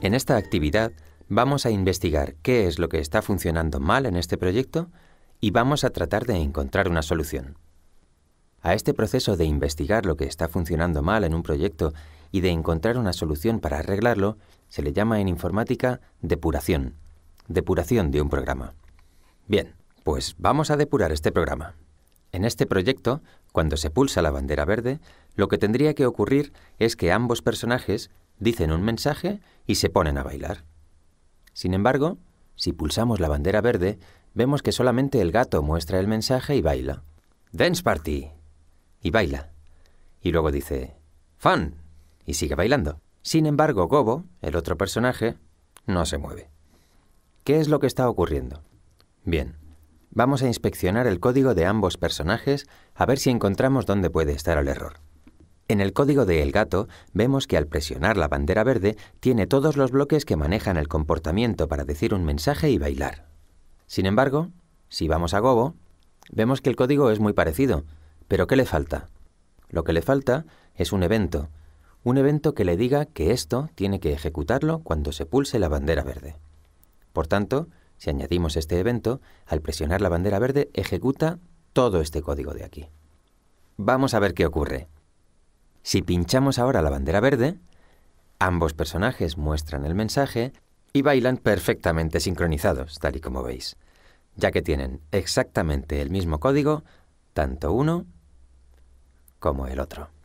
En esta actividad vamos a investigar qué es lo que está funcionando mal en este proyecto y vamos a tratar de encontrar una solución. A este proceso de investigar lo que está funcionando mal en un proyecto y de encontrar una solución para arreglarlo se le llama en informática depuración. Depuración de un programa. Bien, pues vamos a depurar este programa. En este proyecto, cuando se pulsa la bandera verde, lo que tendría que ocurrir es que ambos personajes dicen un mensaje y se ponen a bailar. Sin embargo, si pulsamos la bandera verde, vemos que solamente el gato muestra el mensaje y baila. Dance Party. Y baila. Y luego dice, Fan y sigue bailando. Sin embargo, Gobo, el otro personaje, no se mueve. ¿Qué es lo que está ocurriendo? Bien, vamos a inspeccionar el código de ambos personajes a ver si encontramos dónde puede estar el error. En el código de El Gato vemos que al presionar la bandera verde tiene todos los bloques que manejan el comportamiento para decir un mensaje y bailar. Sin embargo, si vamos a Gobo, vemos que el código es muy parecido, pero ¿qué le falta? Lo que le falta es un evento, un evento que le diga que esto tiene que ejecutarlo cuando se pulse la bandera verde. Por tanto, si añadimos este evento, al presionar la bandera verde ejecuta todo este código de aquí. Vamos a ver qué ocurre. Si pinchamos ahora la bandera verde, ambos personajes muestran el mensaje y bailan perfectamente sincronizados, tal y como veis, ya que tienen exactamente el mismo código, tanto uno como el otro.